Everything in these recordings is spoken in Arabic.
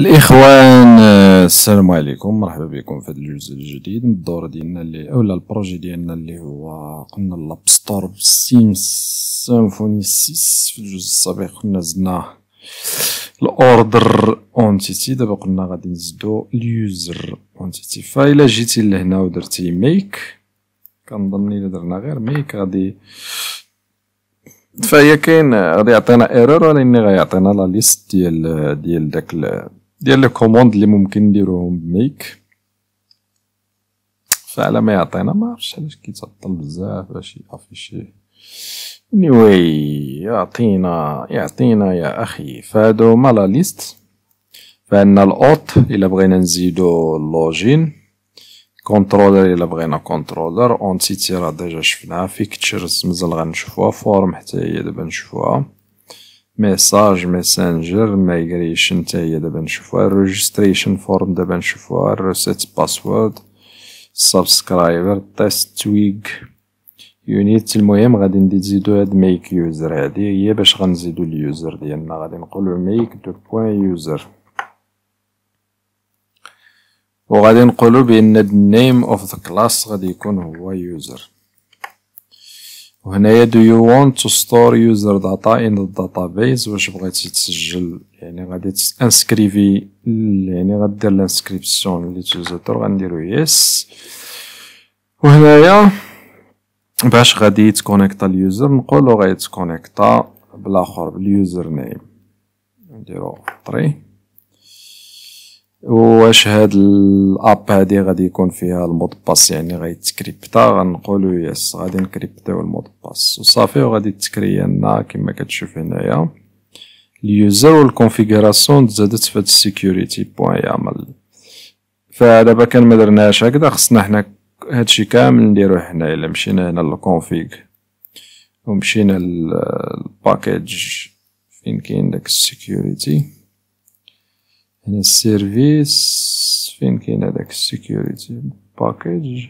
الاخوان آه، السلام عليكم مرحبا بكم في هذا الجزء الجديد من الدور ديالنا اللي اولا البروجي ديالنا اللي هو قلنا لاب ستور بالسيم سيمفوني 6 في الجزء السابق قلنا زدنا الاوردر اونتيتي دابا قلنا غادي نزيدو اليوزر اونتيتي فايلا جيتي لهنا ودرتي ميك كنظن الا درنا غير ميك غادي فهي كاين غادي يعطينا ايرور ولكن غيعطينا لا ليست ديال ديال داك ديال لي كوموند اللي ممكن نديروهم بميك فعلى ما يعطينا ما عرفتش علاش كيتعطل بزاف باش يافيشيه anyway يعطينا يعطينا يا اخي فهادو هما لا ليست فعندنا الاوت الا بغينا نزيدو اللوجين كونترولر الا بغينا كونترولر اونتيتي راه ديجا شفناها فيكتشرز مازال غنشوفوها فورم حتى هي دابا نشوفوها ميساج ميسنجر مايغريشن يجريش هي دابا نشوفوها ريجستريشن فورم دابا نشوفوها ريسيت باسورد سبسكرايبر تيست تويغ يونيت المهم غادي نزيدو هاد ميك يوزر هادي هي باش غنزيدو اليوزر ديالنا غادي نقولو ميك دو بوان يوزر وغادي نقولو بان النيم اوف ذا كلاس غادي يكون هو يوزر وهنايا دو يو want تو ستور يوزر داتا ان داتا بيز واش بغيتي تسجل يعني غادي تانسكريفي يعني غدير لانسكريبسيون ليوتيزاتور غنديرو يس وهنايا باش غادي يتكونيكتا اليوزر نقولو غادي تكونيكتا بالاخر باليوزر نيم نديرو طري واش هاد الاب هادي غادي يكون فيها المود باس يعني غيتكريبتا غنقولو يس غادي نكريبتاو المود باس وصافي وغادي تكريا لنا كما كتشوف هنايا اليوزر والكونفيغوراسيون تزادت في هاد السيكوريتي بوان يامل فدابا كان ما هكدا هكذا خصنا حنا هادشي كامل نديرو حنا الا مشينا هنا للكونفيغ ومشينا للباكيج فين كاين داك السيكوريتي هنا السيرفيس فين كاين هذاك السيكوريتي باكيج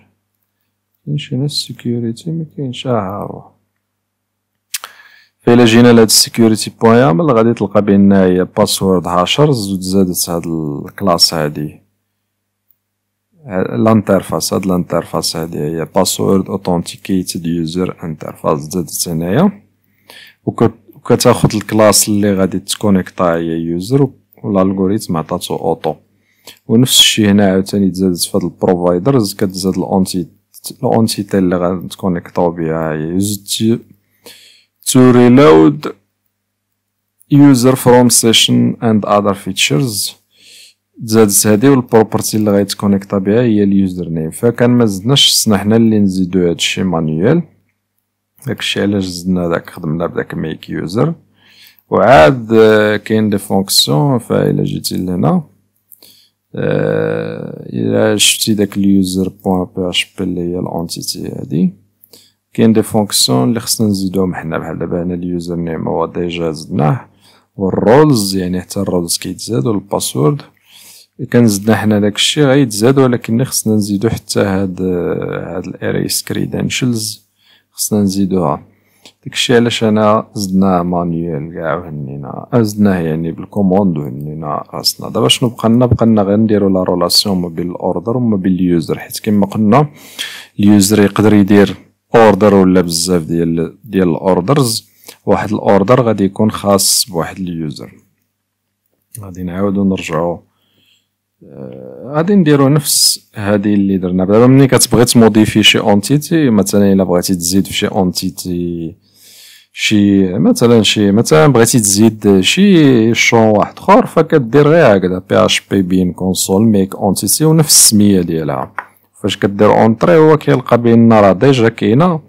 كاينش هنا السيكوريتي ما كاينش اه ها هو فإلا جينا لهاد السيكوريتي بوان يامل غادي تلقى بان هي باسورد هاشرز وتزادت هاد الكلاس هادي الانترفاس هاد الانترفاس هادي هي باسورد اوثنتيكيتد يوزر انترفاس تزادت هنايا وكتاخد الكلاس اللي غادي تكونيكتا هي يوزر والالغوريتم عطاتو اوتو ونفس الشيء هنا عاوتاني تزادت في هاد البروفايدرز كتزاد الاونتي الاونتيتي اللي غنتكونيكتاو بها هي تو ريلود يوزر فروم سيشن اند اذر فيتشرز تزادت هادي والبروبرتي اللي غيتكونيكتا بها هي اليوزر نيم فكان ما زدناش خصنا حنا اللي نزيدو هادشي مانيوال داكشي علاش زدنا داك خدمنا بداك ميك يوزر وعاد كاين دي فونكسيون فإلا جيتي لهنا إلا شفتي داك اليوزر بوان بي اش بي اللي هي الأنتيتي هادي كاين دي فونكسيون اللي خصنا نزيدوهم حنا بحال دابا هنا اليوزر نيم هو ديجا زدناه والرولز يعني حتى الرولز كيتزاد والباسورد كنزدنا حنا داكشي غيتزاد ولكن خصنا نزيدو حتى هاد هاد الاريس كريدنشلز خصنا نزيدوها داكشي علاش انا زدناه مانيوال كاع وهنينا زدناه يعني بالكوموند وهنينا راسنا دابا شنو بقى لنا بقى لنا غير نديرو لا رولاسيون ما بين الاوردر وما بين اليوزر حيت كما قلنا اليوزر يقدر يدير اوردر ولا بزاف ديال ديال الاوردرز واحد الاوردر غادي يكون خاص بواحد اليوزر غادي نعاودو نرجعو غادي نديرو نفس هذه اللي درنا دابا ملي كتبغي تموديفي شي اونتيتي مثلا الا بغيتي تزيد في شي اونتيتي شي مثلا شي مثلا بغيتي تزيد شي شون واحد اخر فكدير غير هكذا بي اش بي بين كونسول ميك اونتيتي ونفس السميه ديالها فاش كدير اونتري هو كيلقى بان راه ديجا كاينه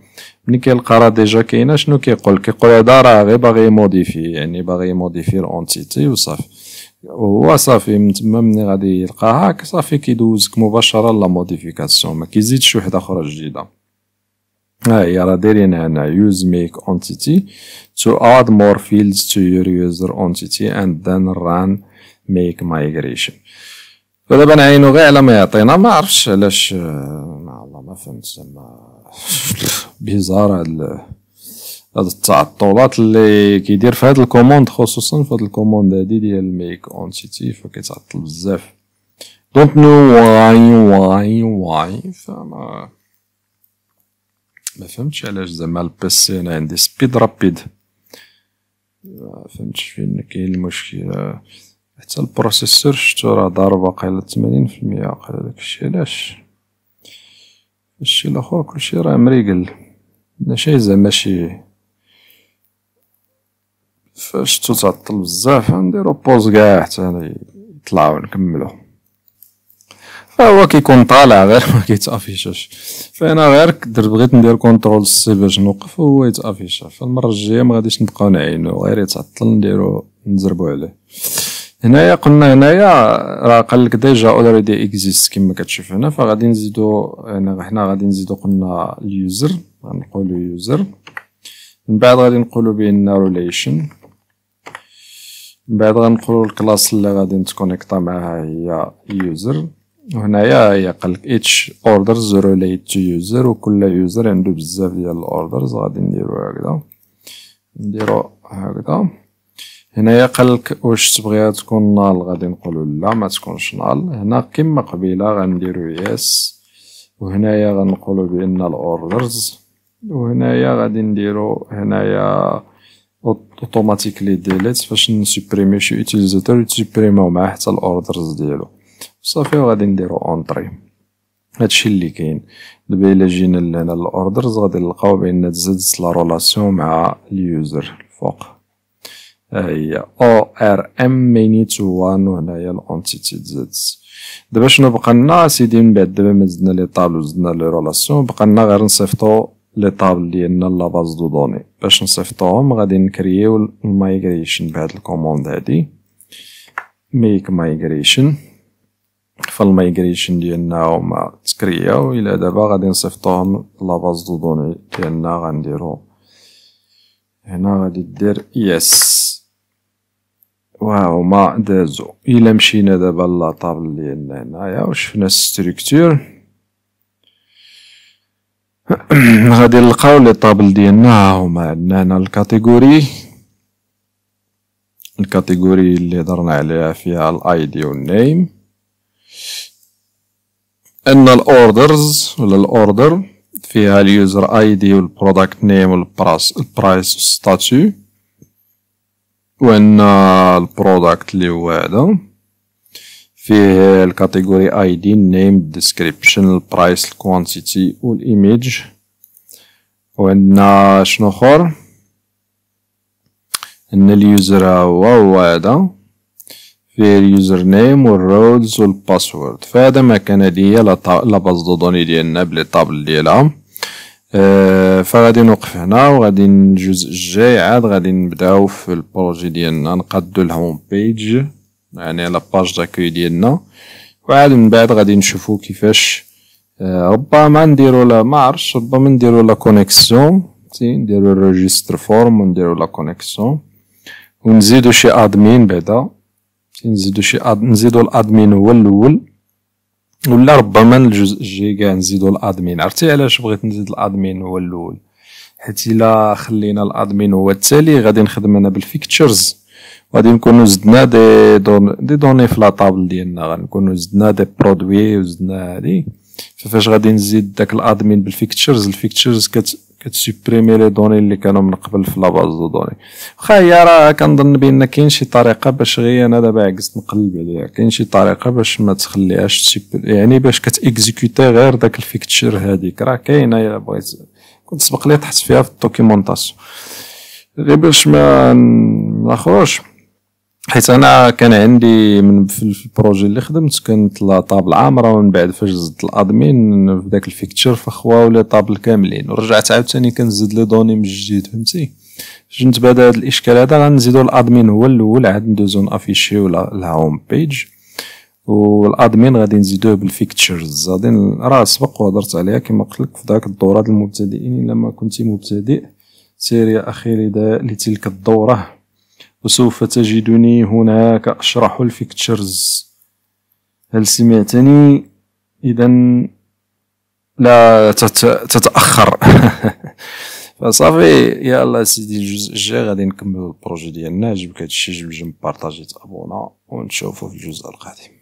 ملي كيلقى راه ديجا كاينه شنو كيقول كيقول هذا راه غير باغي يموديفي يعني باغي يموديفي الاونتيتي وصافي هو صافي من تما ملي غادي يلقاها صافي كيدوزك مباشره لا موديفيكاسيون ما كيزيدش وحده اخرى جديده ها هي راه دايرين هنا يوز ميك اونتيتي تو اد مور فيلدز تو يور يوزر اونتيتي اند ذن ران ميك مايغريشن فدابا نعينو غير على ما يعطينا ما عرفتش علاش ما الله ما فهمت زعما بيزار هاد هاد التعطلات اللي كيدير في هاد الكوموند خصوصا في هاد الكوموند هادي ديال ميك اونتيتي فكيتعطل بزاف دونت نو واي واي واي فما ما فهمتش علاش زعما البيسي انا عندي سبيد رابيد ما فهمتش فين كاين المشكل حتى البروسيسور شتو راه ضارب قال 80% قال داكشي علاش الشي الاخر كلشي راه مريقل ماشي زعما شي فاش تو تعطل بزاف نديرو بوز كاع حتى يطلعو نكملو فهو كيكون طالع غير ما كيتافيشاش فانا غير درت بغيت ندير كونترول سي باش نوقف هو يتافيشا فالمره الجايه ما غاديش نبقاو نعينو غير يتعطل نديرو نزربو عليه هنايا قلنا هنايا راه قال لك ديجا اوريدي اكزيست كما كتشوف هنا فغادي نزيدو هنا حنا غادي نزيدو قلنا اليوزر غنقولو يوزر من بعد غادي نقولو بان ريليشن من بعد غنقولوا الكلاس اللي غادي نتكونيكتا معاها هي يوزر وهنايا هي قالك اتش اوردرز ريليت تو يوزر وكل يوزر عنده بزاف ديال الاوردرز غادي نديرو هكذا نديرو هكذا هنايا قالك واش تبغيها تكون نال غادي نقولو لا ما تكونش نال هنا كما قبيله غنديرو يس وهنايا غنقولو بان الاوردرز وهنايا غادي نديرو هنايا اوتوماتيكلي ديليت فاش نسوبريمي شي يوتيليزاتور يتسوبريمو معاه حتى الاوردرز ديالو صافي وغادي نديرو اونطري هادشي اللي كاين دابا الا جينا لهنا الاوردرز غادي نلقاو بان تزادت لا رولاسيون مع اليوزر الفوق ها هي او ار ام مينيت وان وهنايا الانتيتي تزادت دابا شنو بقى لنا سيدي من بعد دابا ما زدنا لي طابلو زدنا لي رولاسيون بقى لنا غير نصيفطو لي طابل ديالنا لاباز دو دوني باش نصيفطوهم غادي نكرييو المايغريشن بهاد الكوموند هادي ميك مايغريشن فالمايغريشن ديالنا هما تكرياو الى دابا غادي نصيفطوهم لاباز دو دوني ديالنا غنديرو هنا غادي دير يس واو ما دازو الى مشينا دابا لا طابل ديالنا هنايا وشفنا ستركتور غادي نلقاو لي طابل ديالنا هما عندنا هنا الكاتيجوري الكاتيجوري اللي هضرنا عليها فيها الايدي والنيم ان الاوردرز ولا الاوردر فيها اليوزر ايدي والبرودكت نيم والبراس البرايس والستاتيو وان البرودكت اللي هو هذا فيه الكاتيجوري اي دي نيم ديسكريبشن البرايس الكوانتيتي والايميج وعندنا شنو اخر عندنا اليوزر هو هو هذا فيه اليوزر نيم والرولز والباسورد فهذا ما كان هادي لا باز دو دوني ديالنا بلي طابل ديالها آه، فغادي نوقف هنا وغادي الجزء الجاي عاد غادي نبداو في البروجي ديالنا نقادو الهوم بيج يعني باج داكوي ديالنا وعاد من بعد غادي نشوفو كيفاش آه، ربما نديرو لا مارش ربما نديرو لا كونيكسيون نديرو ريجستر فورم ونديرو لا كونيكسيون ونزيدو شي ادمين بعدا نزيدو شي أد... نزيدو الادمين هو الاول ولا ربما الجزء الجاي كاع نزيدو الادمين عرفتي علاش بغيت نزيد الادمين هو الاول حيت الا خلينا الادمين هو التالي غادي نخدم انا بالفيكتشرز غادي نكونو زدنا دي دون دي دوني في لاطابل ديالنا غنكونو زدنا دي برودوي وزدنا هادي فاش غادي نزيد داك الادمين بالفيكتشرز الفيكتشرز كت كتسوبريمي لي دوني اللي كانوا من قبل في لاباز دو دوني واخا هي راه كنظن بان كاين شي طريقه باش غي انا دابا عكست نقلب عليها كاين شي طريقه باش ما تخليهاش يعني باش كتاكزيكوتي غير داك الفيكتشر هذيك راه كاينه الا بغيت كنت سبق لي طحت فيها في الدوكيومونطاسيون غير باش ما نخرجش حيت انا كان عندي من في البروجي اللي خدمت كانت طابل عامره ومن بعد فاش زدت الادمين في ذاك الفيكتشر فخوا ولا طابل كاملين ورجعت عاوتاني كنزيد لي دوني من جديد فهمتي جنت بعد هذا الاشكال هذا غنزيدو الادمين هو الاول عاد ندوزو نافيشيو الهوم بيج والادمين غادي نزيدوه بالفيكتشرز غادي راه سبق وهضرت عليها كما قلت لك في ذاك الدوره المبتدئين لما كنت مبتدئ سير يا اخي لتلك الدوره وسوف تجدني هناك أشرح الفيكتشرز هل سمعتني إذا لا تتأخر فصافي الله سيدي الجزء الجاي غادي نكمل البروجي ديالنا عجبك هادشي جيب جنب بارطاجي تابونا ونشوفو في الجزء القادم